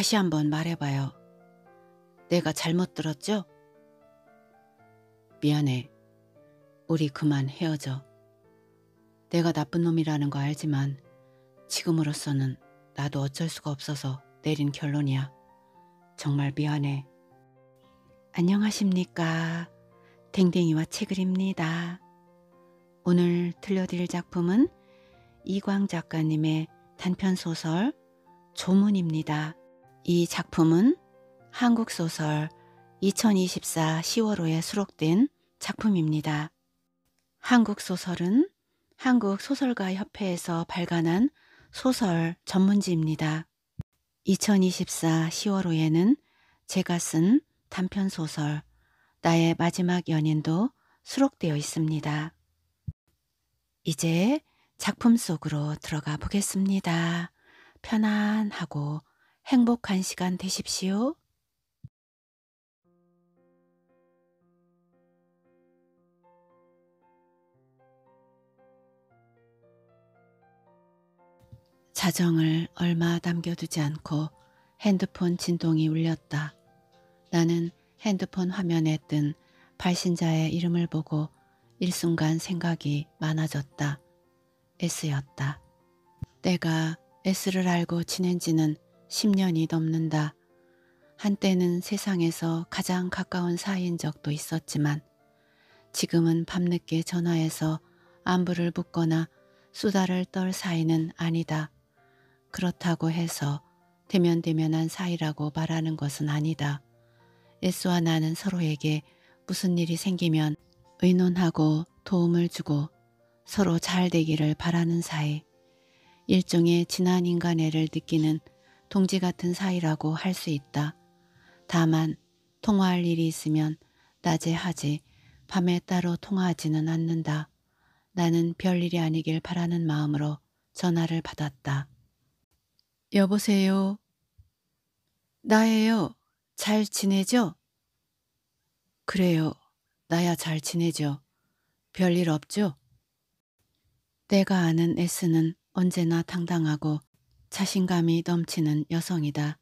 다시 한번 말해봐요. 내가 잘못 들었죠? 미안해. 우리 그만 헤어져. 내가 나쁜 놈이라는 거 알지만 지금으로서는 나도 어쩔 수가 없어서 내린 결론이야. 정말 미안해. 안녕하십니까. 댕댕이와 책을입니다. 오늘 들려드릴 작품은 이광 작가님의 단편소설 조문입니다. 이 작품은 한국 소설 2024 10월호에 수록된 작품입니다. 한국 소설은 한국 소설가 협회에서 발간한 소설 전문지입니다. 2024 10월호에는 제가 쓴 단편 소설 나의 마지막 연인도 수록되어 있습니다. 이제 작품 속으로 들어가 보겠습니다. 편안하고 행복한 시간 되십시오. 자정을 얼마 남겨두지 않고 핸드폰 진동이 울렸다. 나는 핸드폰 화면에 뜬 발신자의 이름을 보고 일순간 생각이 많아졌다. S였다. 내가 S를 알고 지낸 지는 10년이 넘는다. 한때는 세상에서 가장 가까운 사이인 적도 있었지만 지금은 밤늦게 전화해서 안부를 묻거나 수다를 떨 사이는 아니다. 그렇다고 해서 대면대면한 사이라고 말하는 것은 아니다. 에스와 나는 서로에게 무슨 일이 생기면 의논하고 도움을 주고 서로 잘 되기를 바라는 사이 일종의 지난 인간애를 느끼는 동지 같은 사이라고 할 수 있다. 다만 통화할 일이 있으면 낮에 하지 밤에 따로 통화하지는 않는다. 나는 별일이 아니길 바라는 마음으로 전화를 받았다. 여보세요. 나예요. 잘 지내죠? 그래요. 나야 잘 지내죠. 별일 없죠? 내가 아는 S는 언제나 당당하고 자신감이 넘치는 여성이다.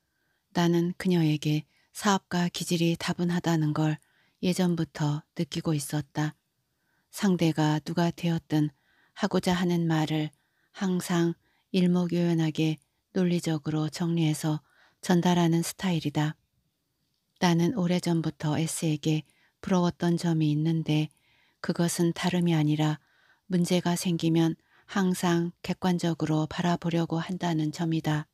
나는 그녀에게 사업가 기질이 다분하다는 걸 예전부터 느끼고 있었다. 상대가 누가 되었든 하고자 하는 말을 항상 일목요연하게 논리적으로 정리해서 전달하는 스타일이다. 나는 오래전부터 S에게 부러웠던 점이 있는데 그것은 다름이 아니라 문제가 생기면 항상 객관적으로 바라보려고 한다는 점이다.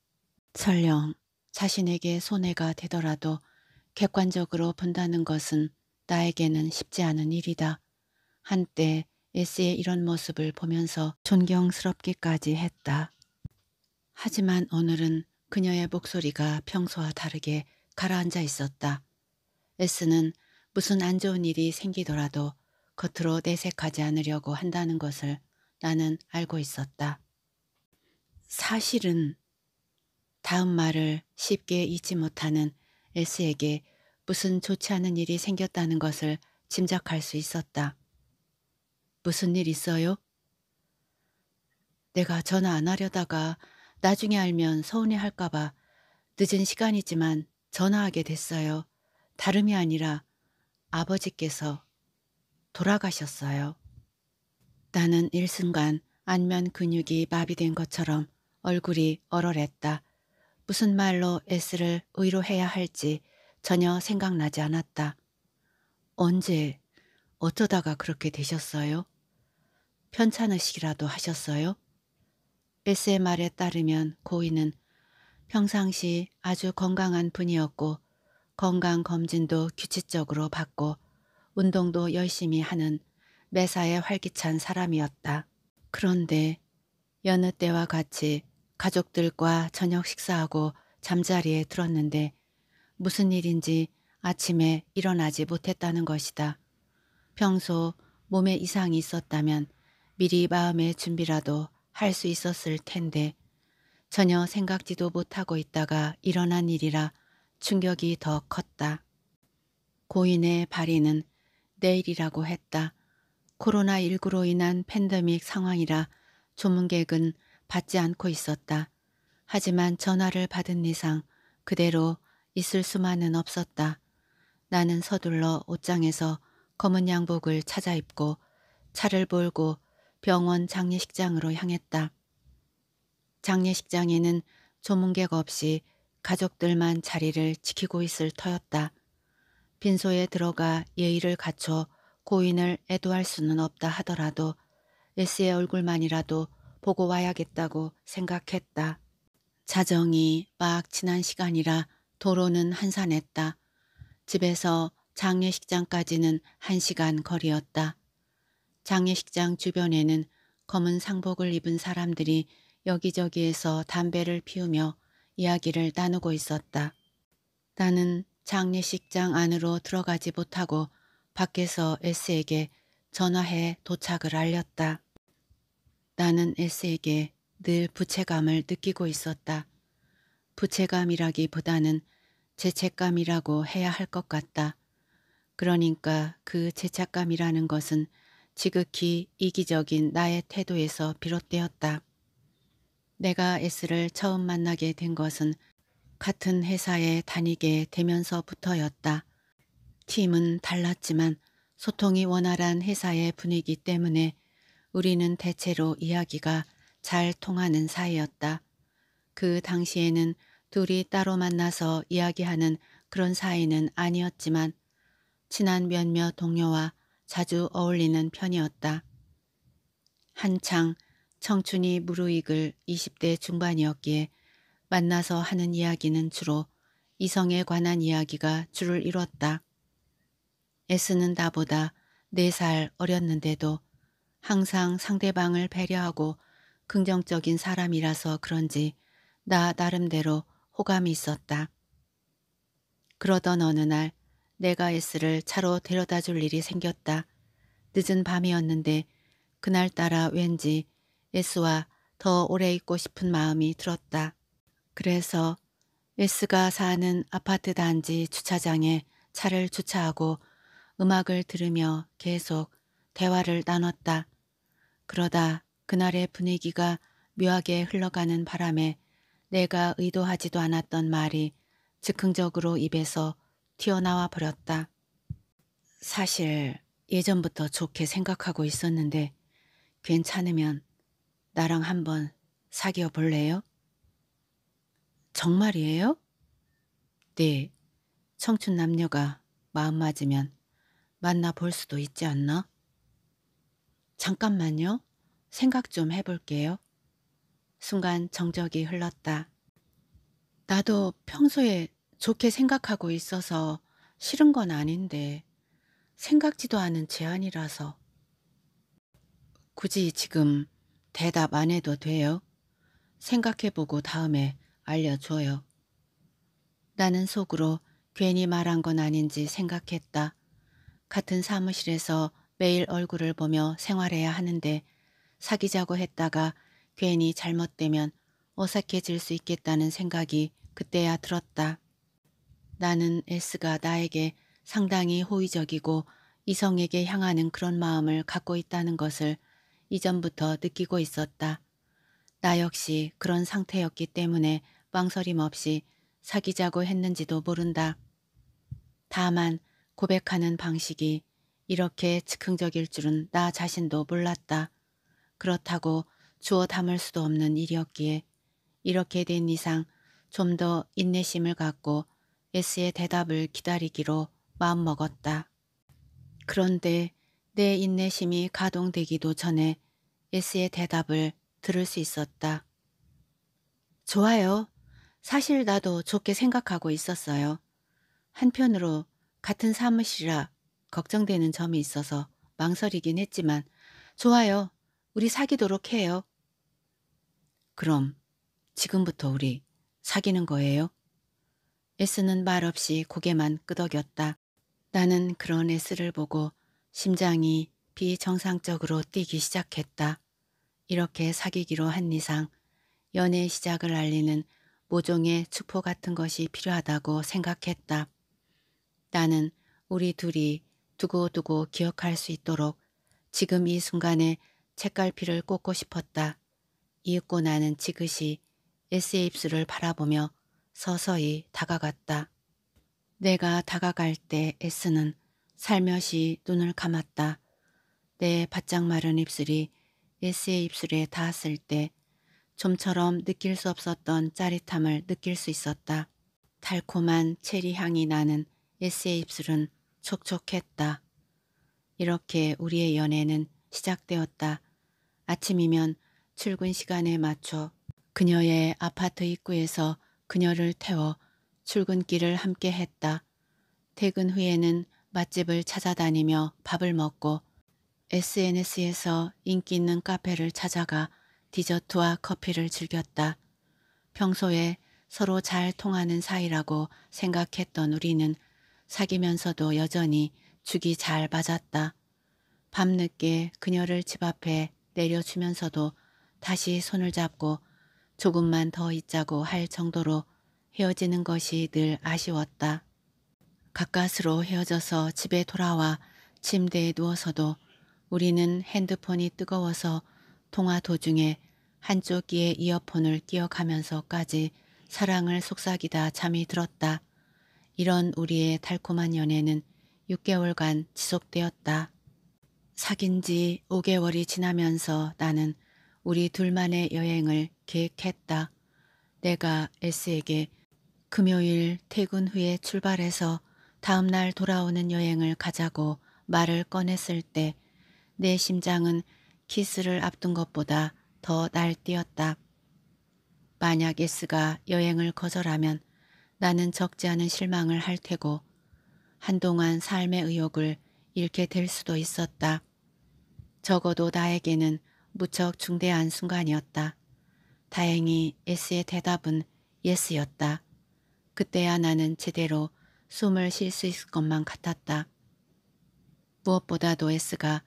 설령 자신에게 손해가 되더라도 객관적으로 본다는 것은 나에게는 쉽지 않은 일이다. 한때 에스의 이런 모습을 보면서 존경스럽기까지 했다. 하지만 오늘은 그녀의 목소리가 평소와 다르게 가라앉아 있었다. 에스는 무슨 안 좋은 일이 생기더라도 겉으로 내색하지 않으려고 한다는 것을 나는 알고 있었다. 사실은 다음 말을 쉽게 잊지 못하는 S에게 무슨 좋지 않은 일이 생겼다는 것을 짐작할 수 있었다. 무슨 일 있어요? 내가 전화 안 하려다가 나중에 알면 서운해 할까봐 늦은 시간이지만 전화하게 됐어요. 다름이 아니라 아버지께서 돌아가셨어요. 나는 일순간 안면 근육이 마비된 것처럼 얼굴이 얼얼했다. 무슨 말로 S를 의로해야 할지 전혀 생각나지 않았다. 언제, 어쩌다가 그렇게 되셨어요? 편찮으시기라도 하셨어요? S의 말에 따르면 고인은 평상시 아주 건강한 분이었고 건강검진도 규칙적으로 받고 운동도 열심히 하는 매사에 활기찬 사람이었다. 그런데 여느 때와 같이 가족들과 저녁 식사하고 잠자리에 들었는데 무슨 일인지 아침에 일어나지 못했다는 것이다. 평소 몸에 이상이 있었다면 미리 마음의 준비라도 할 수 있었을 텐데 전혀 생각지도 못하고 있다가 일어난 일이라 충격이 더 컸다. 고인의 발인은 내일이라고 했다. 코로나19로 인한 팬데믹 상황이라 조문객은 받지 않고 있었다. 하지만 전화를 받은 이상 그대로 있을 수만은 없었다. 나는 서둘러 옷장에서 검은 양복을 찾아 입고 차를 몰고 병원 장례식장으로 향했다. 장례식장에는 조문객 없이 가족들만 자리를 지키고 있을 터였다. 빈소에 들어가 예의를 갖춰 고인을 애도할 수는 없다 하더라도 예스의 얼굴만이라도 보고 와야겠다고 생각했다. 자정이 막 지난 시간이라 도로는 한산했다. 집에서 장례식장까지는 한시간 거리였다. 장례식장 주변에는 검은 상복을 입은 사람들이 여기저기에서 담배를 피우며 이야기를 나누고 있었다. 나는 장례식장 안으로 들어가지 못하고 밖에서 S에게 전화해 도착을 알렸다. 나는 S에게 늘 부채감을 느끼고 있었다. 부채감이라기보다는 죄책감이라고 해야 할 것 같다. 그러니까 그 죄책감이라는 것은 지극히 이기적인 나의 태도에서 비롯되었다. 내가 S를 처음 만나게 된 것은 같은 회사에 다니게 되면서부터였다. 팀은 달랐지만 소통이 원활한 회사의 분위기 때문에 우리는 대체로 이야기가 잘 통하는 사이였다. 그 당시에는 둘이 따로 만나서 이야기하는 그런 사이는 아니었지만 친한 몇몇 동료와 자주 어울리는 편이었다. 한창 청춘이 무르익을 20대 중반이었기에 만나서 하는 이야기는 주로 이성에 관한 이야기가 주를 이뤘다. 애쓰는 나보다 네 살 어렸는데도 항상 상대방을 배려하고 긍정적인 사람이라서 그런지 나 나름대로 호감이 있었다. 그러던 어느 날 내가 S를 차로 데려다 줄 일이 생겼다. 늦은 밤이었는데 그날따라 왠지 S와 더 오래 있고 싶은 마음이 들었다. 그래서 S가 사는 아파트 단지 주차장에 차를 주차하고 음악을 들으며 계속 대화를 나눴다. 그러다 그날의 분위기가 묘하게 흘러가는 바람에 내가 의도하지도 않았던 말이 즉흥적으로 입에서 튀어나와 버렸다. 사실 예전부터 좋게 생각하고 있었는데 괜찮으면 나랑 한번 사귀어 볼래요? 정말이에요? 네. 청춘 남녀가 마음 맞으면 만나볼 수도 있지 않나? 잠깐만요. 생각 좀 해볼게요. 순간 정적이 흘렀다. 나도 평소에 좋게 생각하고 있어서 싫은 건 아닌데 생각지도 않은 제안이라서 굳이 지금 대답 안 해도 돼요? 생각해보고 다음에 알려줘요. 나는 속으로 괜히 말한 건 아닌지 생각했다. 같은 사무실에서 매일 얼굴을 보며 생활해야 하는데 사귀자고 했다가 괜히 잘못되면 어색해질 수 있겠다는 생각이 그때야 들었다. 나는 S가 나에게 상당히 호의적이고 이성에게 향하는 그런 마음을 갖고 있다는 것을 이전부터 느끼고 있었다. 나 역시 그런 상태였기 때문에 망설임 없이 사귀자고 했는지도 모른다. 다만 고백하는 방식이 이렇게 즉흥적일 줄은 나 자신도 몰랐다. 그렇다고 주워 담을 수도 없는 일이었기에 이렇게 된 이상 좀 더 인내심을 갖고 S의 대답을 기다리기로 마음먹었다. 그런데 내 인내심이 가동되기도 전에 S의 대답을 들을 수 있었다. 좋아요. 사실 나도 좋게 생각하고 있었어요. 한편으로 같은 사무실이라 걱정되는 점이 있어서 망설이긴 했지만 좋아요. 우리 사귀도록 해요. 그럼 지금부터 우리 사귀는 거예요? 에스는 말없이 고개만 끄덕였다. 나는 그런 에스를 보고 심장이 비정상적으로 뛰기 시작했다. 이렇게 사귀기로 한 이상 연애 시작을 알리는 모종의 축포 같은 것이 필요하다고 생각했다. 나는 우리 둘이 두고두고 기억할 수 있도록 지금 이 순간에 책갈피를 꽂고 싶었다. 이윽고 나는 지그시 에스의 입술을 바라보며 서서히 다가갔다. 내가 다가갈 때 에스는 살며시 눈을 감았다. 내 바짝 마른 입술이 에스의 입술에 닿았을 때 좀처럼 느낄 수 없었던 짜릿함을 느낄 수 있었다. 달콤한 체리 향이 나는 예스의 입술은 촉촉했다. 이렇게 우리의 연애는 시작되었다. 아침이면 출근 시간에 맞춰 그녀의 아파트 입구에서 그녀를 태워 출근길을 함께 했다. 퇴근 후에는 맛집을 찾아다니며 밥을 먹고 SNS에서 인기 있는 카페를 찾아가 디저트와 커피를 즐겼다. 평소에 서로 잘 통하는 사이라고 생각했던 우리는 사귀면서도 여전히 죽이 잘 맞았다. 밤늦게 그녀를 집 앞에 내려주면서도 다시 손을 잡고 조금만 더 있자고 할 정도로 헤어지는 것이 늘 아쉬웠다. 가까스로 헤어져서 집에 돌아와 침대에 누워서도 우리는 핸드폰이 뜨거워서 통화 도중에 한쪽 귀에 이어폰을 끼어가면서까지 사랑을 속삭이다 잠이 들었다. 이런 우리의 달콤한 연애는 6개월간 지속되었다. 사귄 지 5개월이 지나면서 나는 우리 둘만의 여행을 계획했다. 내가 S에게 금요일 퇴근 후에 출발해서 다음날 돌아오는 여행을 가자고 말을 꺼냈을 때 내 심장은 키스를 앞둔 것보다 더 날뛰었다. 만약 S가 여행을 거절하면 나는 적지 않은 실망을 할 테고 한동안 삶의 의욕을 잃게 될 수도 있었다. 적어도 나에게는 무척 중대한 순간이었다. 다행히 S의 대답은 예스였다. 그때야 나는 제대로 숨을 쉴 수 있을 것만 같았다. 무엇보다도 S가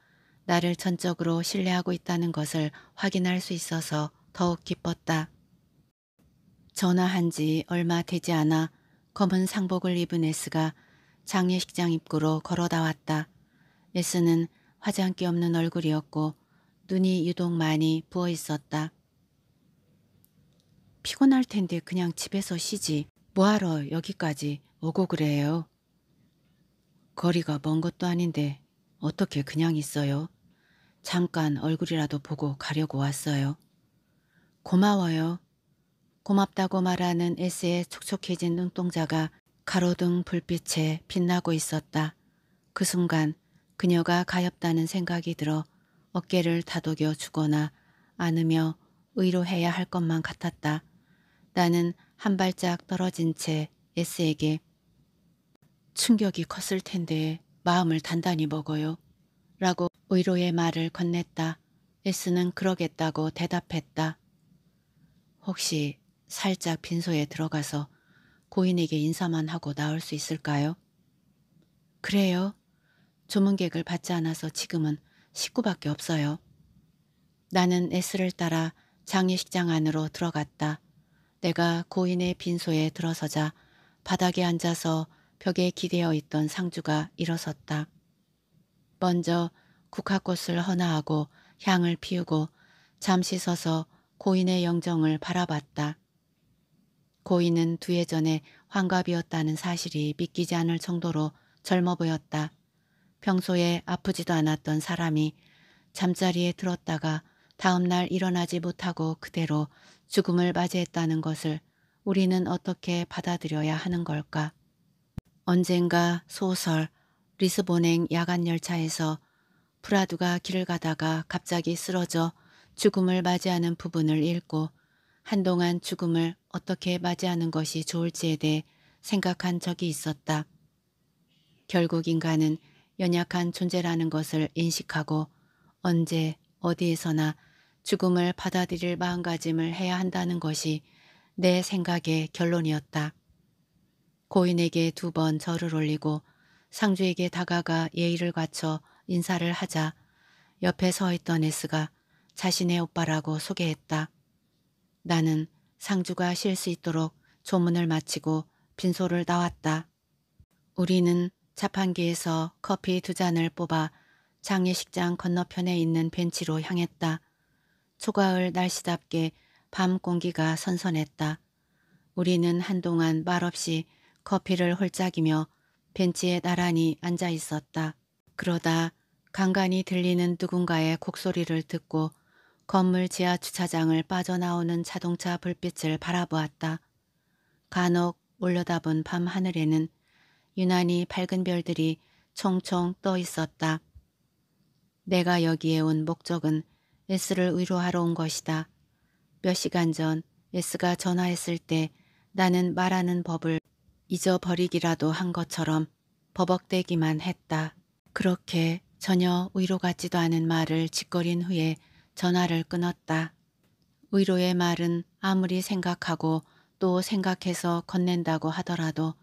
나를 전적으로 신뢰하고 있다는 것을 확인할 수 있어서 더욱 기뻤다. 전화한 지 얼마 되지 않아 검은 상복을 입은 에스가 장례식장 입구로 걸어 나왔다. 에스는 화장기 없는 얼굴이었고 눈이 유독 많이 부어 있었다. 피곤할 텐데 그냥 집에서 쉬지. 뭐하러 여기까지 오고 그래요? 거리가 먼 것도 아닌데 어떻게 그냥 있어요? 잠깐 얼굴이라도 보고 가려고 왔어요. 고마워요. 고맙다고 말하는 에스의 촉촉해진 눈동자가 가로등 불빛에 빛나고 있었다. 그 순간 그녀가 가엾다는 생각이 들어 어깨를 다독여 주거나 안으며 의로해야 할 것만 같았다. 나는 한 발짝 떨어진 채 에스에게 충격이 컸을 텐데 마음을 단단히 먹어요. 라고 의로의 말을 건넸다. 에스는 그러겠다고 대답했다. 혹시 살짝 빈소에 들어가서 고인에게 인사만 하고 나올 수 있을까요? 그래요. 조문객을 받지 않아서 지금은 식구밖에 없어요. 나는 S를 따라 장례식장 안으로 들어갔다. 내가 고인의 빈소에 들어서자 바닥에 앉아서 벽에 기대어 있던 상주가 일어섰다. 먼저 국화꽃을 헌화하고 향을 피우고 잠시 서서 고인의 영정을 바라봤다. 고인은 두 해 전에 환갑이었다는 사실이 믿기지 않을 정도로 젊어 보였다. 평소에 아프지도 않았던 사람이 잠자리에 들었다가 다음날 일어나지 못하고 그대로 죽음을 맞이했다는 것을 우리는 어떻게 받아들여야 하는 걸까? 언젠가 소설 리스본행 야간열차에서 프라두가 길을 가다가 갑자기 쓰러져 죽음을 맞이하는 부분을 읽고 한동안 죽음을 어떻게 맞이하는 것이 좋을지에 대해 생각한 적이 있었다. 결국 인간은 연약한 존재라는 것을 인식하고 언제 어디에서나 죽음을 받아들일 마음가짐을 해야 한다는 것이 내 생각의 결론이었다. 고인에게 두 번 절을 올리고 상주에게 다가가 예의를 갖춰 인사를 하자 옆에 서 있던 에스가 자신의 오빠라고 소개했다. 나는 상주가 쉴 수 있도록 조문을 마치고 빈소를 나왔다. 우리는 자판기에서 커피 두 잔을 뽑아 장례식장 건너편에 있는 벤치로 향했다. 초가을 날씨답게 밤 공기가 선선했다. 우리는 한동안 말없이 커피를 홀짝이며 벤치에 나란히 앉아 있었다. 그러다 간간히 들리는 누군가의 곡소리를 듣고 건물 지하 주차장을 빠져나오는 자동차 불빛을 바라보았다. 간혹 올려다본 밤 하늘에는 유난히 밝은 별들이 총총 떠 있었다. 내가 여기에 온 목적은 S를 위로하러 온 것이다. 몇 시간 전 S가 전화했을 때 나는 말하는 법을 잊어버리기라도 한 것처럼 버벅대기만 했다. 그렇게 전혀 위로 같지도 않은 말을 짓거린 후에 전화를 끊었다. 의로의 말은 아무리 생각하고 또 생각해서 건넨다고 하더라도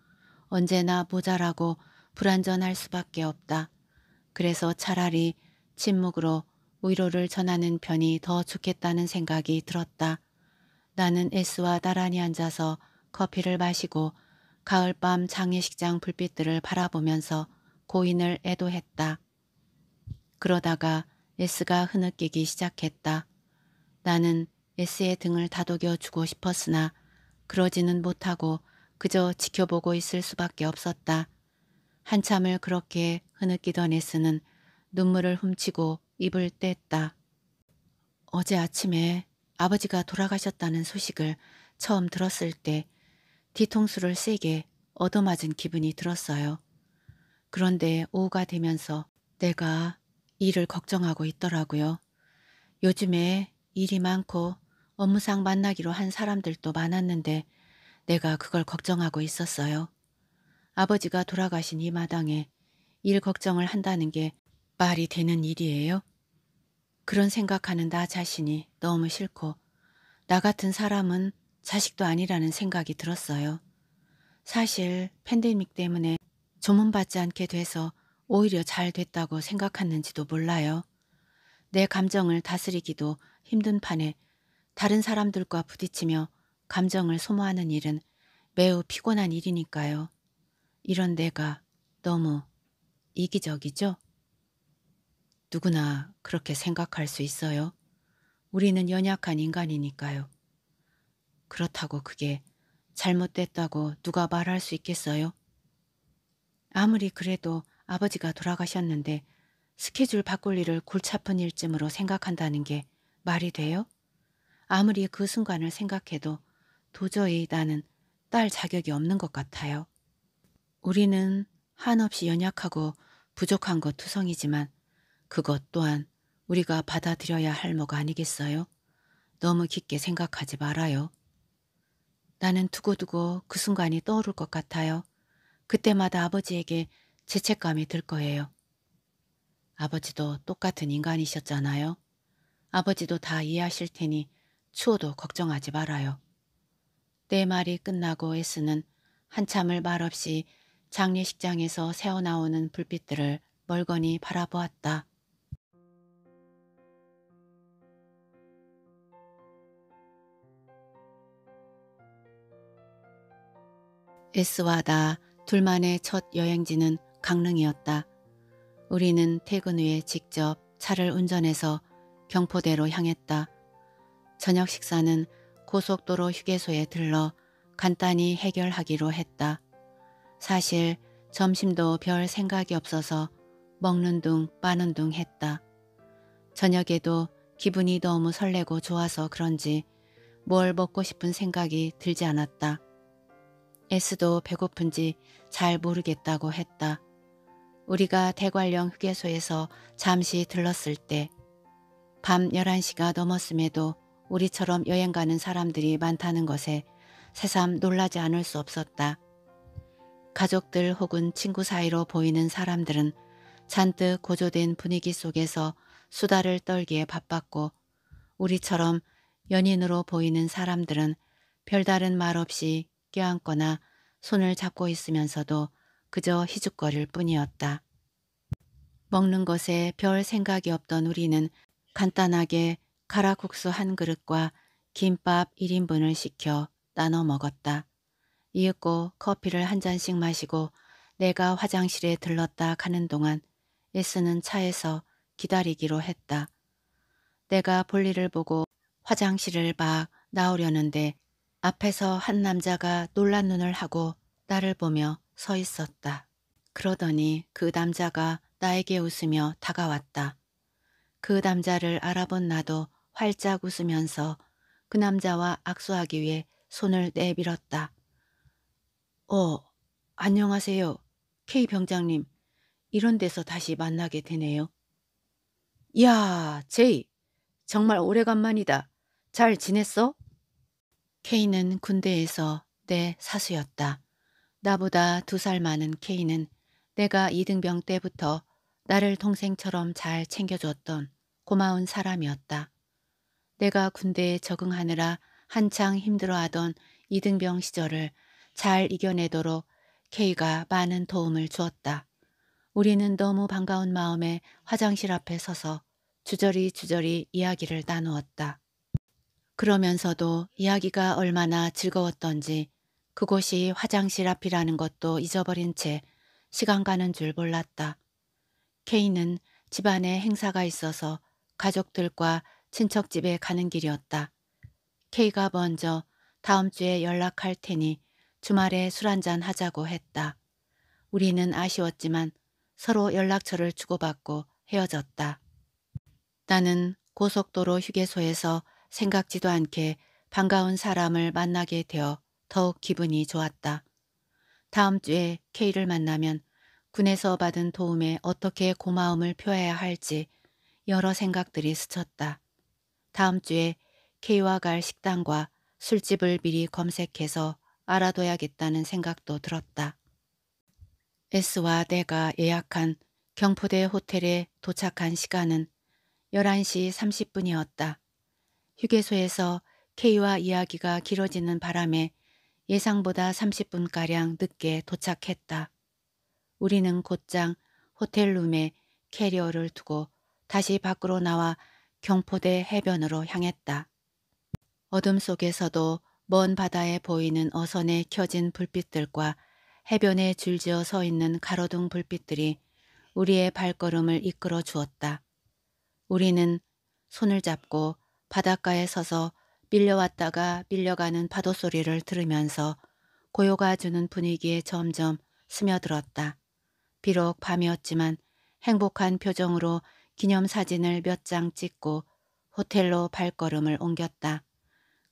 언제나 모자라고 불완전할 수밖에 없다. 그래서 차라리 침묵으로 위로를 전하는 편이 더 좋겠다는 생각이 들었다. 나는 에스와 나란히 앉아서 커피를 마시고 가을밤 장례식장 불빛들을 바라보면서 고인을 애도했다. 그러다가 에스가 흐느끼기 시작했다. 나는 에스의 등을 다독여 주고 싶었으나 그러지는 못하고 그저 지켜보고 있을 수밖에 없었다. 한참을 그렇게 흐느끼던 에스는 눈물을 훔치고 입을 뗐다. 어제 아침에 아버지가 돌아가셨다는 소식을 처음 들었을 때 뒤통수를 세게 얻어맞은 기분이 들었어요. 그런데 오후가 되면서 내가 일을 걱정하고 있더라고요. 요즘에 일이 많고 업무상 만나기로 한 사람들도 많았는데 내가 그걸 걱정하고 있었어요. 아버지가 돌아가신 이 마당에 일 걱정을 한다는 게 말이 되는 일이에요? 그런 생각하는 나 자신이 너무 싫고 나 같은 사람은 자식도 아니라는 생각이 들었어요. 사실 팬데믹 때문에 조문받지 않게 돼서 오히려 잘 됐다고 생각했는지도 몰라요. 내 감정을 다스리기도 힘든 판에 다른 사람들과 부딪히며 감정을 소모하는 일은 매우 피곤한 일이니까요. 이런 내가 너무 이기적이죠? 누구나 그렇게 생각할 수 있어요. 우리는 연약한 인간이니까요. 그렇다고 그게 잘못됐다고 누가 말할 수 있겠어요? 아무리 그래도 아버지가 돌아가셨는데 스케줄 바꿀 일을 골차픈 일쯤으로 생각한다는 게 말이 돼요? 아무리 그 순간을 생각해도 도저히 나는 딸 자격이 없는 것 같아요. 우리는 한없이 연약하고 부족한 것 투성이지만 그것 또한 우리가 받아들여야 할 뭐가 아니겠어요? 너무 깊게 생각하지 말아요. 나는 두고두고 그 순간이 떠오를 것 같아요. 그때마다 아버지에게 죄책감이 들 거예요. 아버지도 똑같은 인간이셨잖아요. 아버지도 다 이해하실 테니 추호도 걱정하지 말아요. 내 말이 끝나고 에스는 한참을 말없이 장례식장에서 새어나오는 불빛들을 멀거니 바라보았다. 에스와 다 둘만의 첫 여행지는 강릉이었다. 우리는 퇴근 후에 직접 차를 운전해서 경포대로 향했다. 저녁 식사는 고속도로 휴게소에 들러 간단히 해결하기로 했다. 사실 점심도 별 생각이 없어서 먹는 둥 빠는 둥 했다. 저녁에도 기분이 너무 설레고 좋아서 그런지 뭘 먹고 싶은 생각이 들지 않았다. S도 배고픈지 잘 모르겠다고 했다. 우리가 대관령 휴게소에서 잠시 들렀을 때 밤 11시가 넘었음에도 우리처럼 여행 가는 사람들이 많다는 것에 새삼 놀라지 않을 수 없었다. 가족들 혹은 친구 사이로 보이는 사람들은 잔뜩 고조된 분위기 속에서 수다를 떨기에 바빴고 우리처럼 연인으로 보이는 사람들은 별다른 말 없이 껴안거나 손을 잡고 있으면서도 그저 희죽거릴 뿐이었다. 먹는 것에 별 생각이 없던 우리는 간단하게 가라국수 한 그릇과 김밥 1인분을 시켜 나눠 먹었다. 이윽고 커피를 한 잔씩 마시고 내가 화장실에 들렀다 가는 동안 예스는 차에서 기다리기로 했다. 내가 볼일을 보고 화장실을 막 나오려는데 앞에서 한 남자가 놀란 눈을 하고 나를 보며 서 있었다. 그러더니 그 남자가 나에게 웃으며 다가왔다. 그 남자를 알아본 나도 활짝 웃으면서 그 남자와 악수하기 위해 손을 내밀었다. 어, 안녕하세요. K 병장님. 이런 데서 다시 만나게 되네요. 야, 제이. 정말 오래간만이다. 잘 지냈어? K는 군대에서 내 사수였다. 나보다 두 살 많은 케이는 내가 이등병 때부터 나를 동생처럼 잘 챙겨주었던 고마운 사람이었다. 내가 군대에 적응하느라 한창 힘들어하던 이등병 시절을 잘 이겨내도록 케이가 많은 도움을 주었다. 우리는 너무 반가운 마음에 화장실 앞에 서서 주저리 주저리 이야기를 나누었다. 그러면서도 이야기가 얼마나 즐거웠던지 그곳이 화장실 앞이라는 것도 잊어버린 채 시간 가는 줄 몰랐다. 케이는 집안에 행사가 있어서 가족들과 친척집에 가는 길이었다. 케이가 먼저 다음 주에 연락할 테니 주말에 술 한 잔 하자고 했다. 우리는 아쉬웠지만 서로 연락처를 주고받고 헤어졌다. 나는 고속도로 휴게소에서 생각지도 않게 반가운 사람을 만나게 되어 더욱 기분이 좋았다. 다음 주에 k 를 만나면 군에서 받은 도움에 어떻게 고마움을 표해야 할지 여러 생각들이 스쳤다. 다음 주에 k 와갈 식당과 술집을 미리 검색해서 알아둬야겠다는 생각도 들었다. S와 내가 예약한 경포대 호텔에 도착한 시간은 11시 30분이었다. 휴게소에서 K와 이야기가 길어지는 바람에 예상보다 30분가량 늦게 도착했다. 우리는 곧장 호텔룸에 캐리어를 두고 다시 밖으로 나와 경포대 해변으로 향했다. 어둠 속에서도 먼 바다에 보이는 어선에 켜진 불빛들과 해변에 줄지어 서 있는 가로등 불빛들이 우리의 발걸음을 이끌어 주었다. 우리는 손을 잡고 바닷가에 서서 밀려왔다가 밀려가는 파도 소리를 들으면서 고요가 주는 분위기에 점점 스며들었다. 비록 밤이었지만 행복한 표정으로 기념사진을 몇 장 찍고 호텔로 발걸음을 옮겼다.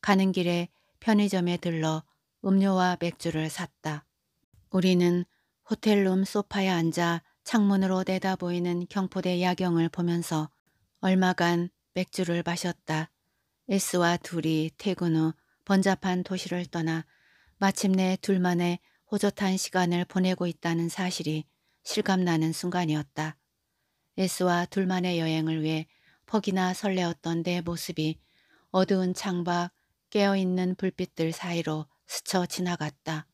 가는 길에 편의점에 들러 음료와 맥주를 샀다. 우리는 호텔룸 소파에 앉아 창문으로 내다보이는 경포대 야경을 보면서 얼마간 맥주를 마셨다. 일스와 둘이 퇴근 후 번잡한 도시를 떠나 마침내 둘만의 호젓한 시간을 보내고 있다는 사실이 실감나는 순간이었다. 일스와 둘만의 여행을 위해 퍽이나 설레었던 내 모습이 어두운 창밖 깨어있는 불빛들 사이로 스쳐 지나갔다.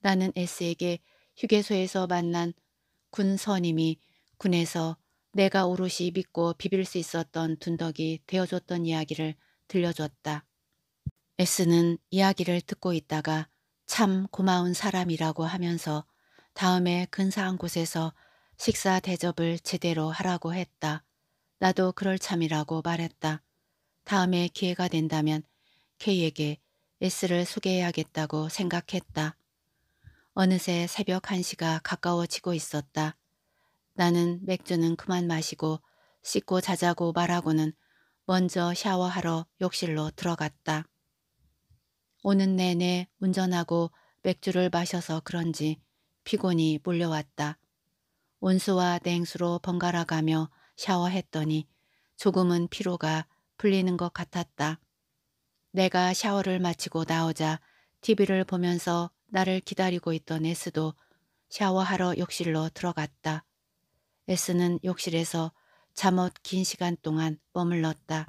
나는 S에게 휴게소에서 만난 군 선임이 군에서 내가 오롯이 믿고 비빌 수 있었던 둔덕이 되어줬던 이야기를 들려줬다. S는 이야기를 듣고 있다가 참 고마운 사람이라고 하면서 다음에 근사한 곳에서 식사 대접을 제대로 하라고 했다. 나도 그럴 참이라고 말했다. 다음에 기회가 된다면 K에게 S를 소개해야겠다고 생각했다. 어느새 새벽 1시가 가까워지고 있었다. 나는 맥주는 그만 마시고 씻고 자자고 말하고는 먼저 샤워하러 욕실로 들어갔다. 오는 내내 운전하고 맥주를 마셔서 그런지 피곤이 몰려왔다. 온수와 냉수로 번갈아 가며 샤워했더니 조금은 피로가 풀리는 것 같았다. 내가 샤워를 마치고 나오자 TV를 보면서 나를 기다리고 있던 S도 샤워하러 욕실로 들어갔다. S는 욕실에서 잠옷 긴 시간 동안 머물렀다.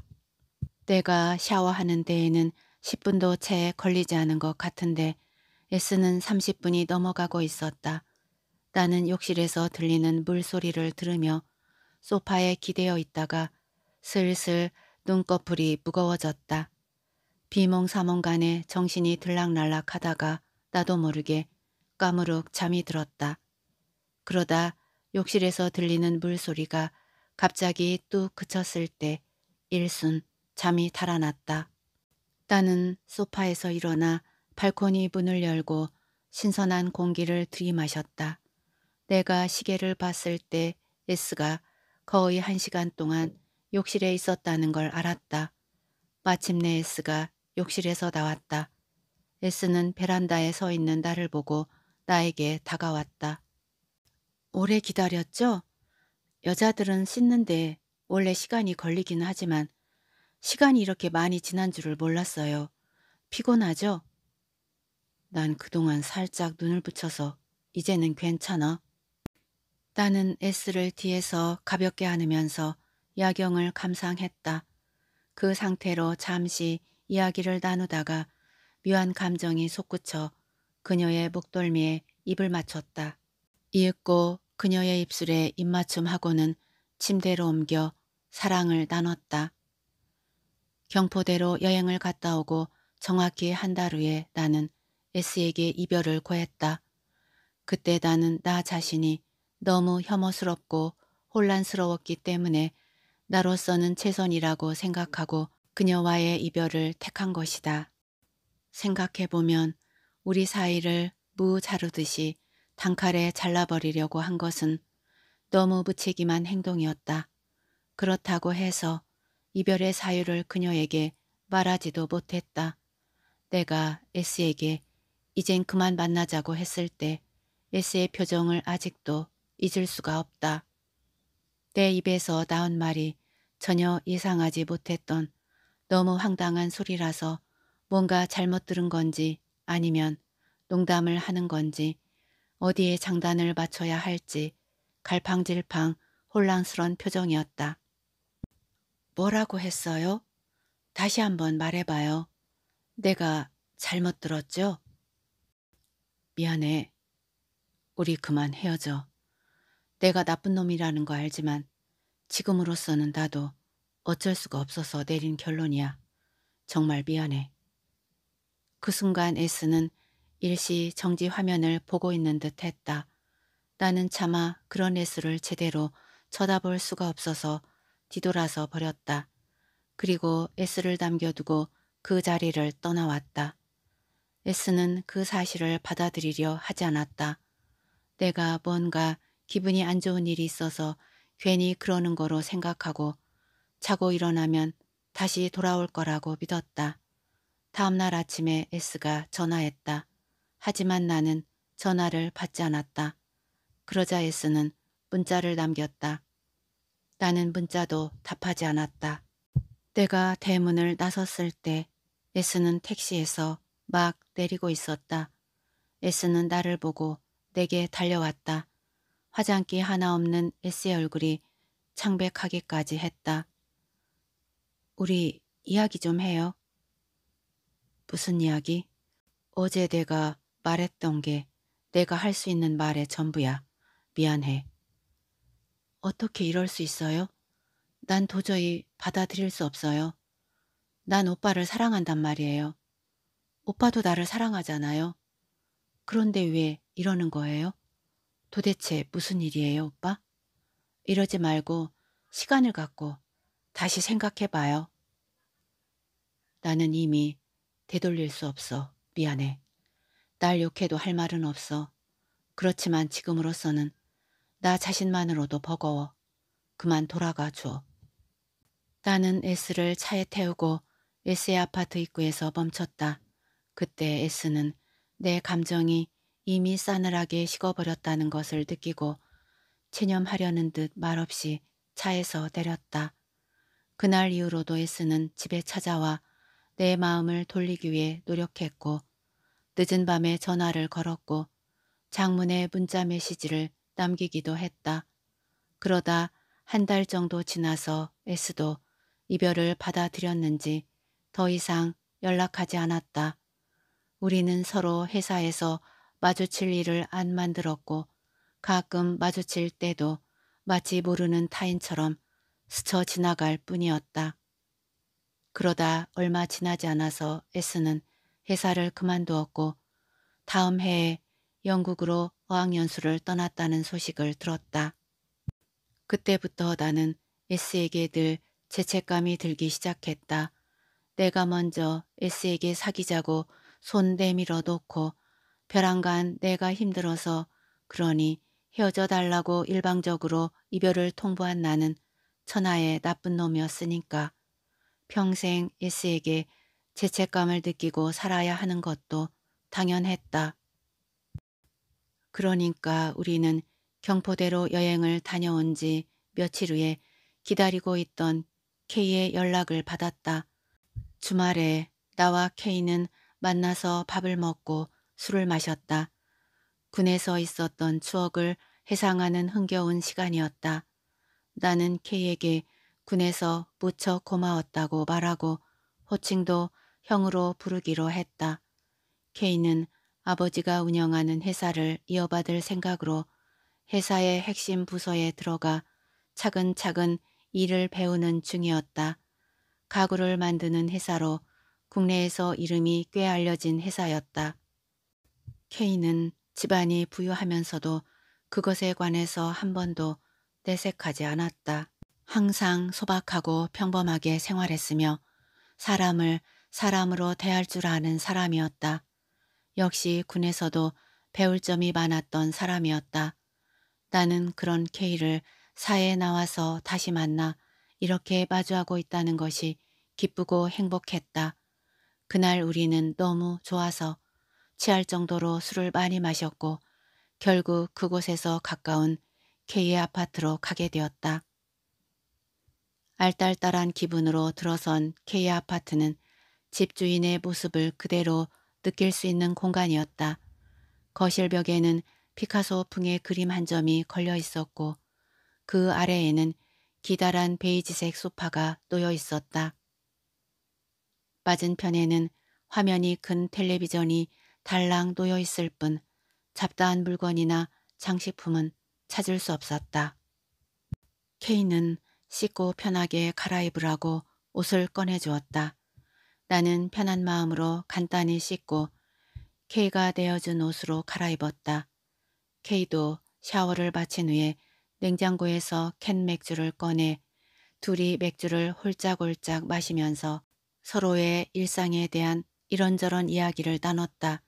내가 샤워하는 데에는 10분도 채 걸리지 않은 것 같은데 에스는 30분이 넘어가고 있었다. 나는 욕실에서 들리는 물소리를 들으며 소파에 기대어 있다가 슬슬 눈꺼풀이 무거워졌다. 비몽사몽간에 정신이 들락날락하다가 나도 모르게 까무룩 잠이 들었다. 그러다 욕실에서 들리는 물소리가 갑자기 뚝 그쳤을 때 일순 잠이 달아났다. 딸은 소파에서 일어나 발코니 문을 열고 신선한 공기를 들이마셨다. 내가 시계를 봤을 때 S가 거의 한 시간 동안 욕실에 있었다는 걸 알았다. 마침내 S가 욕실에서 나왔다. S는 베란다에 서 있는 나를 보고 나에게 다가왔다. 오래 기다렸죠? 여자들은 씻는데 원래 시간이 걸리기는 하지만 시간이 이렇게 많이 지난 줄을 몰랐어요. 피곤하죠? 난 그동안 살짝 눈을 붙여서 이제는 괜찮아. 나는 S를 뒤에서 가볍게 안으면서 야경을 감상했다. 그 상태로 잠시 이야기를 나누다가 묘한 감정이 솟구쳐 그녀의 목덜미에 입을 맞췄다. 이윽고 그녀의 입술에 입맞춤하고는 침대로 옮겨 사랑을 나눴다. 경포대로 여행을 갔다 오고 정확히 한 달 후에 나는 S에게 이별을 고했다. 그때 나는 나 자신이 너무 혐오스럽고 혼란스러웠기 때문에 나로서는 최선이라고 생각하고 그녀와의 이별을 택한 것이다. 생각해보면 우리 사이를 무 자르듯이 단칼에 잘라버리려고 한 것은 너무 부책임한 행동이었다. 그렇다고 해서 이별의 사유를 그녀에게 말하지도 못했다. 내가 S에게 이젠 그만 만나자고 했을 때 S의 표정을 아직도 잊을 수가 없다. 내 입에서 나온 말이 전혀 예상하지 못했던 너무 황당한 소리라서 뭔가 잘못 들은 건지 아니면 농담을 하는 건지 어디에 장단을 맞춰야 할지 갈팡질팡 혼란스런 표정이었다. 뭐라고 했어요? 다시 한번 말해봐요. 내가 잘못 들었죠? 미안해. 우리 그만 헤어져. 내가 나쁜 놈이라는 거 알지만 지금으로서는 나도 어쩔 수가 없어서 내린 결론이야. 정말 미안해. 그 순간 에스는 일시 정지 화면을 보고 있는 듯 했다. 나는 차마 그런 예스를 제대로 쳐다볼 수가 없어서 뒤돌아서 버렸다. 그리고 S를 남겨두고 그 자리를 떠나왔다. S는 그 사실을 받아들이려 하지 않았다. 내가 뭔가 기분이 안 좋은 일이 있어서 괜히 그러는 거로 생각하고 자고 일어나면 다시 돌아올 거라고 믿었다. 다음날 아침에 S가 전화했다. 하지만 나는 전화를 받지 않았다. 그러자 에스는 문자를 남겼다. 나는 문자도 답하지 않았다. 내가 대문을 나섰을 때 에스는 택시에서 막 내리고 있었다. 에스는 나를 보고 내게 달려왔다. 화장기 하나 없는 에스의 얼굴이 창백하기까지 했다. 우리 이야기 좀 해요. 무슨 이야기? 어제 내가 말했던 게 내가 할 수 있는 말의 전부야. 미안해. 어떻게 이럴 수 있어요? 난 도저히 받아들일 수 없어요. 난 오빠를 사랑한단 말이에요. 오빠도 나를 사랑하잖아요. 그런데 왜 이러는 거예요? 도대체 무슨 일이에요, 오빠? 이러지 말고 시간을 갖고 다시 생각해봐요. 나는 이미 되돌릴 수 없어. 미안해. 날 욕해도 할 말은 없어. 그렇지만 지금으로서는 나 자신만으로도 버거워. 그만 돌아가 줘. 나는 S를 차에 태우고 S의 아파트 입구에서 멈췄다. 그때 S는 내 감정이 이미 싸늘하게 식어버렸다는 것을 느끼고 체념하려는 듯 말없이 차에서 내렸다. 그날 이후로도 S는 집에 찾아와 내 마음을 돌리기 위해 노력했고 늦은 밤에 전화를 걸었고 장문의 문자 메시지를 남기기도 했다. 그러다 한 달 정도 지나서 S도 이별을 받아들였는지 더 이상 연락하지 않았다. 우리는 서로 회사에서 마주칠 일을 안 만들었고 가끔 마주칠 때도 마치 모르는 타인처럼 스쳐 지나갈 뿐이었다. 그러다 얼마 지나지 않아서 S는 회사를 그만두었고 다음 해에 영국으로 어학연수를 떠났다는 소식을 들었다. 그때부터 나는 S에게 늘 죄책감이 들기 시작했다. 내가 먼저 S에게 사귀자고 손 내밀어 놓고 벼랑간 내가 힘들어서 그러니 헤어져 달라고 일방적으로 이별을 통보한 나는 천하의 나쁜 놈이었으니까 평생 S에게 죄책감을 느끼고 살아야 하는 것도 당연했다. 그러니까 우리는 경포대로 여행을 다녀온 지 며칠 후에 기다리고 있던 K의 연락을 받았다. 주말에 나와 K는 만나서 밥을 먹고 술을 마셨다. 군에서 있었던 추억을 회상하는 흥겨운 시간이었다. 나는 K에게 군에서 무척 고마웠다고 말하고 호칭도 형으로 부르기로 했다. 케인은 아버지가 운영하는 회사를 이어받을 생각으로 회사의 핵심 부서에 들어가 차근차근 일을 배우는 중이었다. 가구를 만드는 회사로 국내에서 이름이 꽤 알려진 회사였다. 케인은 집안이 부유하면서도 그것에 관해서 한 번도 내색하지 않았다. 항상 소박하고 평범하게 생활했으며 사람을 사람으로 대할 줄 아는 사람이었다. 역시 군에서도 배울 점이 많았던 사람이었다. 나는 그런 케이를 사회에 나와서 다시 만나 이렇게 마주하고 있다는 것이 기쁘고 행복했다. 그날 우리는 너무 좋아서 취할 정도로 술을 많이 마셨고 결국 그곳에서 가까운 K의 아파트로 가게 되었다. 알딸딸한 기분으로 들어선 K의 아파트는 집주인의 모습을 그대로 느낄 수 있는 공간이었다. 거실 벽에는 피카소풍의 그림 한 점이 걸려 있었고 그 아래에는 기다란 베이지색 소파가 놓여 있었다. 맞은편에는 화면이 큰 텔레비전이 달랑 놓여 있을 뿐 잡다한 물건이나 장식품은 찾을 수 없었다. 케인은 씻고 편하게 갈아입으라고 옷을 꺼내주었다. 나는 편한 마음으로 간단히 씻고 K가 내어준 옷으로 갈아입었다. K도 샤워를 마친 후에 냉장고에서 캔 맥주를 꺼내 둘이 맥주를 홀짝홀짝 마시면서 서로의 일상에 대한 이런저런 이야기를 나눴다.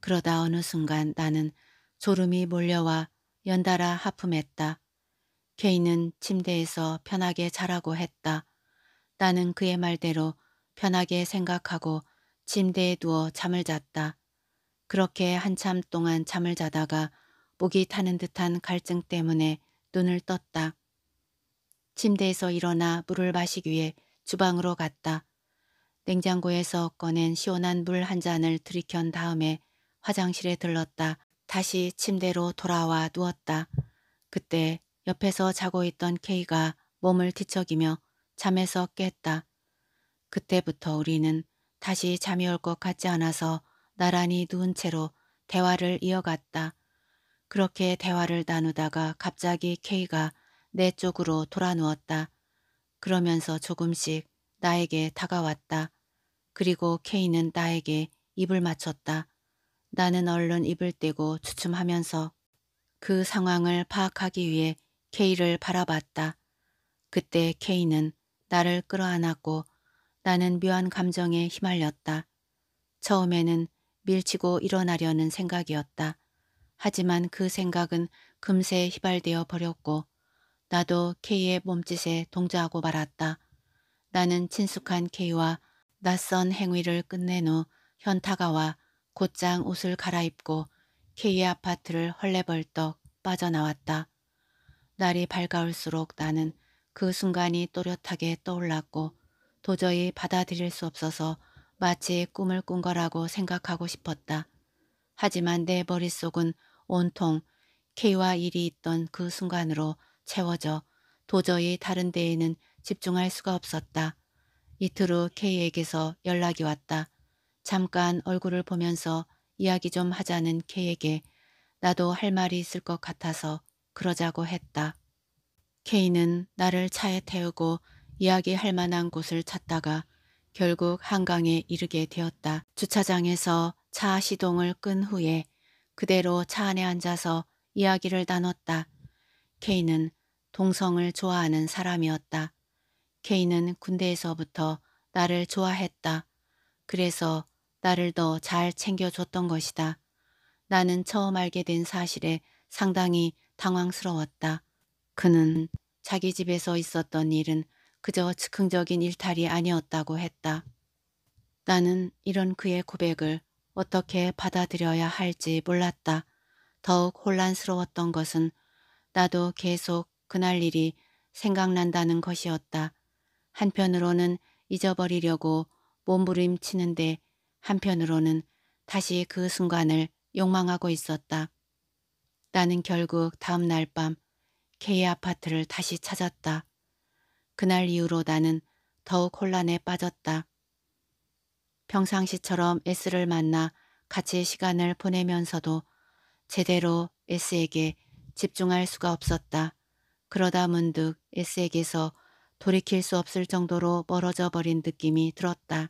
그러다 어느 순간 나는 졸음이 몰려와 연달아 하품했다. 케이는 침대에서 편하게 자라고 했다. 나는 그의 말대로 편하게 생각하고 침대에 누워 잠을 잤다. 그렇게 한참 동안 잠을 자다가 목이 타는 듯한 갈증 때문에 눈을 떴다. 침대에서 일어나 물을 마시기 위해 주방으로 갔다. 냉장고에서 꺼낸 시원한 물 한 잔을 들이켠 다음에 화장실에 들렀다. 다시 침대로 돌아와 누웠다. 그때 옆에서 자고 있던 케이가 몸을 뒤척이며 잠에서 깼다. 그때부터 우리는 다시 잠이 올 것 같지 않아서 나란히 누운 채로 대화를 이어갔다. 그렇게 대화를 나누다가 갑자기 K가 내 쪽으로 돌아누웠다. 그러면서 조금씩 나에게 다가왔다. 그리고 K는 나에게 입을 맞췄다. 나는 얼른 입을 떼고 주춤하면서 그 상황을 파악하기 위해 K를 바라봤다. 그때 K는 나를 끌어안았고 나는 묘한 감정에 휘말렸다. 처음에는 밀치고 일어나려는 생각이었다. 하지만 그 생각은 금세 휘발되어 버렸고 나도 K의 몸짓에 동조하고 말았다. 나는 친숙한 K와 낯선 행위를 끝낸 후 현타가 와 곧장 옷을 갈아입고 K의 아파트를 헐레벌떡 빠져나왔다. 날이 밝아올수록 나는 그 순간이 또렷하게 떠올랐고 도저히 받아들일 수 없어서 마치 꿈을 꾼 거라고 생각하고 싶었다. 하지만 내 머릿속은 온통 K와 일이 있던 그 순간으로 채워져 도저히 다른 데에는 집중할 수가 없었다. 이틀 후 K에게서 연락이 왔다. 잠깐 얼굴을 보면서 이야기 좀 하자는 K에게 나도 할 말이 있을 것 같아서 그러자고 했다. K는 나를 차에 태우고 이야기할 만한 곳을 찾다가 결국 한강에 이르게 되었다. 주차장에서 차 시동을 끈 후에 그대로 차 안에 앉아서 이야기를 나눴다. 케이는 동성을 좋아하는 사람이었다. 케이는 군대에서부터 나를 좋아했다. 그래서 나를 더 잘 챙겨줬던 것이다. 나는 처음 알게 된 사실에 상당히 당황스러웠다. 그는 자기 집에서 있었던 일은 그저 즉흥적인 일탈이 아니었다고 했다. 나는 이런 그의 고백을 어떻게 받아들여야 할지 몰랐다. 더욱 혼란스러웠던 것은 나도 계속 그날 일이 생각난다는 것이었다. 한편으로는 잊어버리려고 몸부림치는데 한편으로는 다시 그 순간을 욕망하고 있었다. 나는 결국 다음 날 밤 K 아파트를 다시 찾았다. 그날 이후로 나는 더욱 혼란에 빠졌다. 평상시처럼 S를 만나 같이 시간을 보내면서도 제대로 S에게 집중할 수가 없었다. 그러다 문득 S에게서 돌이킬 수 없을 정도로 멀어져 버린 느낌이 들었다.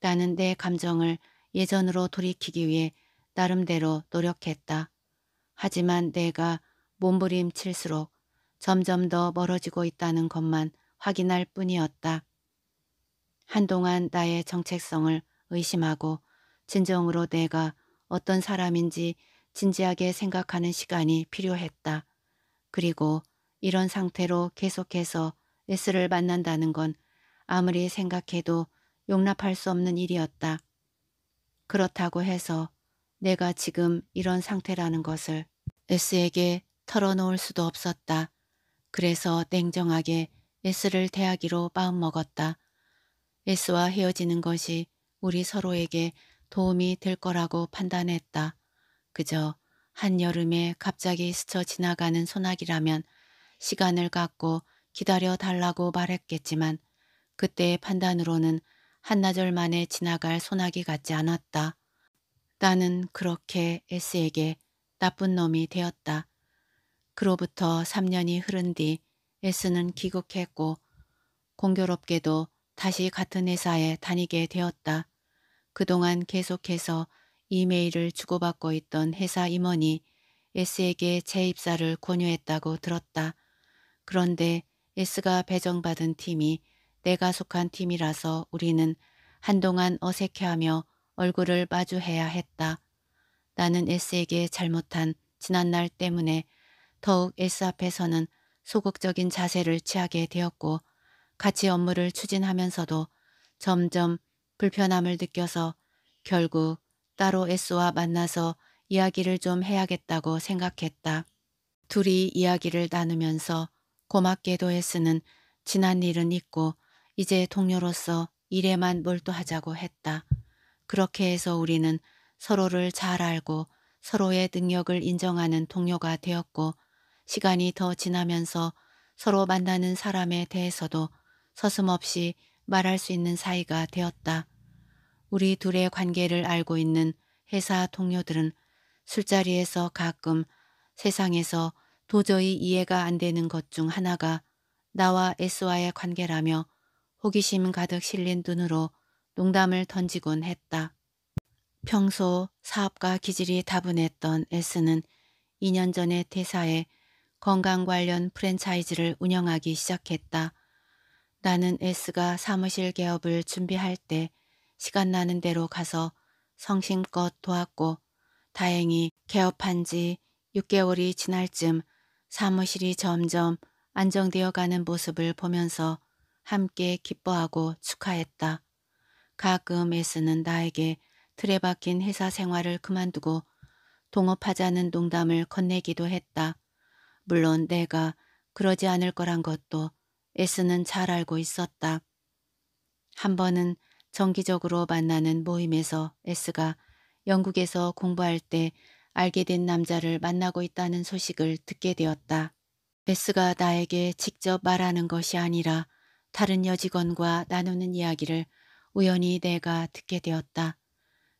나는 내 감정을 예전으로 돌이키기 위해 나름대로 노력했다. 하지만 내가 몸부림칠수록 점점 더 멀어지고 있다는 것만 확인할 뿐이었다. 한동안 나의 정체성을 의심하고 진정으로 내가 어떤 사람인지 진지하게 생각하는 시간이 필요했다. 그리고 이런 상태로 계속해서 S를 만난다는 건 아무리 생각해도 용납할 수 없는 일이었다. 그렇다고 해서 내가 지금 이런 상태라는 것을 S에게 털어놓을 수도 없었다. 그래서 냉정하게 에스를 대하기로 마음먹었다. 에스와 헤어지는 것이 우리 서로에게 도움이 될 거라고 판단했다. 그저 한여름에 갑자기 스쳐 지나가는 소나기라면 시간을 갖고 기다려 달라고 말했겠지만 그때의 판단으로는 한나절 만에 지나갈 소나기 같지 않았다. 나는 그렇게 S에게 나쁜 놈이 되었다. 그로부터 3년이 흐른 뒤 에스는 귀국했고 공교롭게도 다시 같은 회사에 다니게 되었다. 그동안 계속해서 이메일을 주고받고 있던 회사 임원이 S에게 재입사를 권유했다고 들었다. 그런데 S가 배정받은 팀이 내가 속한 팀이라서 우리는 한동안 어색해하며 얼굴을 마주해야 했다. 나는 S에게 잘못한 지난날 때문에 더욱 S 앞에서는 소극적인 자세를 취하게 되었고 같이 업무를 추진하면서도 점점 불편함을 느껴서 결국 따로 S와 만나서 이야기를 좀 해야겠다고 생각했다. 둘이 이야기를 나누면서 고맙게도 S는 지난 일은 잊고 이제 동료로서 일에만 몰두하자고 했다. 그렇게 해서 우리는 서로를 잘 알고 서로의 능력을 인정하는 동료가 되었고 시간이 더 지나면서 서로 만나는 사람에 대해서도 서슴없이 말할 수 있는 사이가 되었다. 우리 둘의 관계를 알고 있는 회사 동료들은 술자리에서 가끔 세상에서 도저히 이해가 안 되는 것 중 하나가 나와 S와의 관계라며 호기심 가득 실린 눈으로 농담을 던지곤 했다. 평소 사업가 기질이 다분했던 S는 2년 전에 대사에 건강 관련 프랜차이즈를 운영하기 시작했다. 나는 S가 사무실 개업을 준비할 때 시간 나는 대로 가서 성심껏 도왔고 다행히 개업한 지 6개월이 지날 쯤 사무실이 점점 안정되어 가는 모습을 보면서 함께 기뻐하고 축하했다. 가끔 S는 나에게 틀에 박힌 회사 생활을 그만두고 동업하자는 농담을 건네기도 했다. 물론 내가 그러지 않을 거란 것도 에스는 잘 알고 있었다. 한 번은 정기적으로 만나는 모임에서 에스가 영국에서 공부할 때 알게 된 남자를 만나고 있다는 소식을 듣게 되었다. 에스가 나에게 직접 말하는 것이 아니라 다른 여직원과 나누는 이야기를 우연히 내가 듣게 되었다.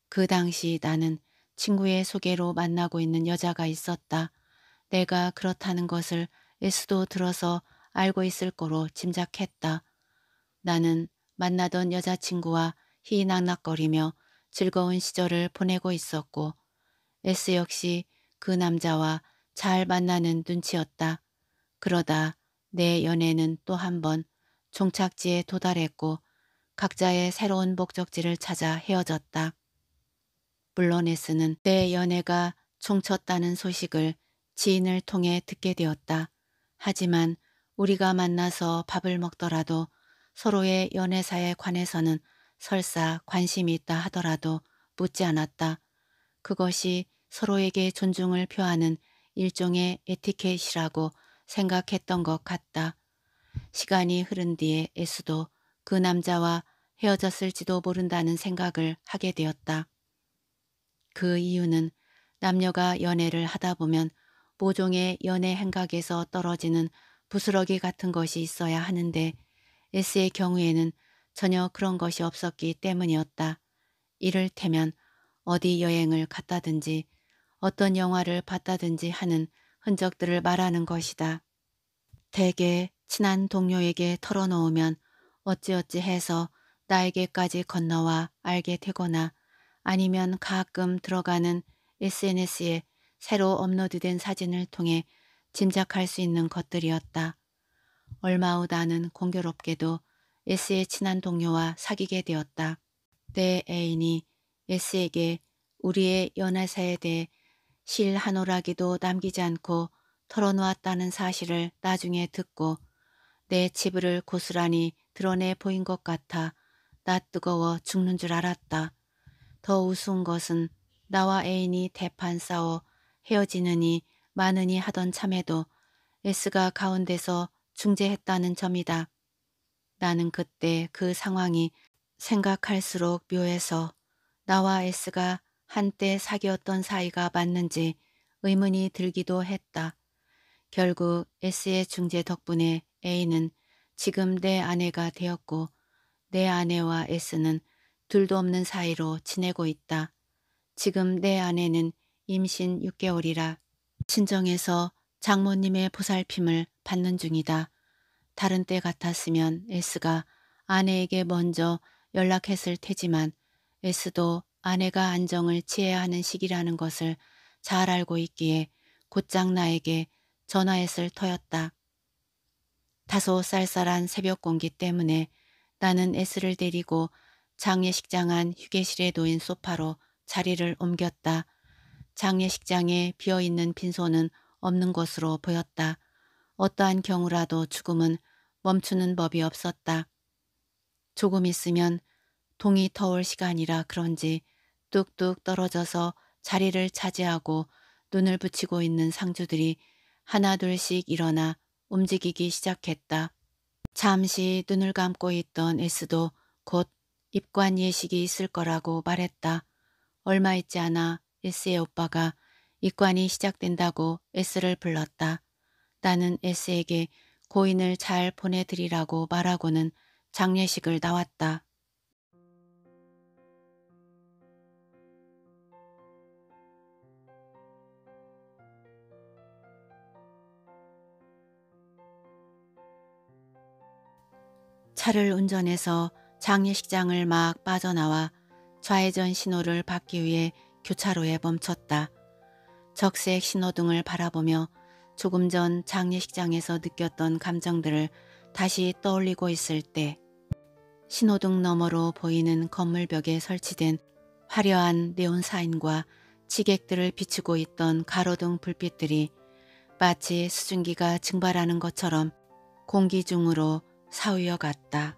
그 당시 나는 친구의 소개로 만나고 있는 여자가 있었다. 내가 그렇다는 것을 에스도 들어서 알고 있을 거로 짐작했다. 나는 만나던 여자친구와 희낙낙거리며 즐거운 시절을 보내고 있었고 에스 역시 그 남자와 잘 만나는 눈치였다. 그러다 내 연애는 또 한 번 종착지에 도달했고 각자의 새로운 목적지를 찾아 헤어졌다. 물론 에스는 내 연애가 종쳤다는 소식을 지인을 통해 듣게 되었다. 하지만 우리가 만나서 밥을 먹더라도 서로의 연애사에 관해서는 설사 관심이 있다 하더라도 묻지 않았다. 그것이 서로에게 존중을 표하는 일종의 에티켓이라고 생각했던 것 같다. 시간이 흐른 뒤에 에스도 그 남자와 헤어졌을지도 모른다는 생각을 하게 되었다. 그 이유는 남녀가 연애를 하다 보면 모종의 연애 행각에서 떨어지는 부스러기 같은 것이 있어야 하는데 S의 경우에는 전혀 그런 것이 없었기 때문이었다. 이를테면 어디 여행을 갔다든지 어떤 영화를 봤다든지 하는 흔적들을 말하는 것이다. 대개 친한 동료에게 털어놓으면 어찌어찌 해서 나에게까지 건너와 알게 되거나 아니면 가끔 들어가는 SNS에 새로 업로드된 사진을 통해 짐작할 수 있는 것들이었다. 얼마 후 나는 공교롭게도 S의 친한 동료와 사귀게 되었다. 내 애인이 S에게 우리의 연애사에 대해 실한 오라기도 남기지 않고 털어놓았다는 사실을 나중에 듣고 내 치부를 고스란히 드러내 보인 것 같아 나 뜨거워 죽는 줄 알았다. 더 우스운 것은 나와 애인이 대판 싸워 헤어지느니 마느니 하던 참에도 S가 가운데서 중재했다는 점이다. 나는 그때 그 상황이 생각할수록 묘해서 나와 S가 한때 사귀었던 사이가 맞는지 의문이 들기도 했다. 결국 S의 중재 덕분에 A는 지금 내 아내가 되었고 내 아내와 S는 둘도 없는 사이로 지내고 있다. 지금 내 아내는 임신 6개월이라 친정에서 장모님의 보살핌을 받는 중이다. 다른 때 같았으면 에스가 아내에게 먼저 연락했을 테지만 에스도 아내가 안정을 취해야 하는 시기라는 것을 잘 알고 있기에 곧장 나에게 전화했을 터였다. 다소 쌀쌀한 새벽 공기 때문에 나는 에스를 데리고 장례식장 안 휴게실에 놓인 소파로 자리를 옮겼다. 장례식장에 비어있는 빈소는 없는 것으로 보였다. 어떠한 경우라도 죽음은 멈추는 법이 없었다. 조금 있으면 동이 더울 시간이라 그런지 뚝뚝 떨어져서 자리를 차지하고 눈을 붙이고 있는 상주들이 하나둘씩 일어나 움직이기 시작했다. 잠시 눈을 감고 있던 에스도 곧 입관 예식이 있을 거라고 말했다. 얼마 있지 않아 S의 오빠가 입관이 시작된다고 S를 불렀다. 나는 S에게 고인을 잘 보내드리라고 말하고는 장례식을 나왔다. 차를 운전해서 장례식장을 막 빠져나와 좌회전 신호를 받기 위해 교차로에 멈췄다. 적색 신호등을 바라보며 조금 전 장례식장에서 느꼈던 감정들을 다시 떠올리고 있을 때 신호등 너머로 보이는 건물벽에 설치된 화려한 네온사인과 지객들을 비추고 있던 가로등 불빛들이 마치 수증기가 증발하는 것처럼 공기 중으로 사우여 갔다.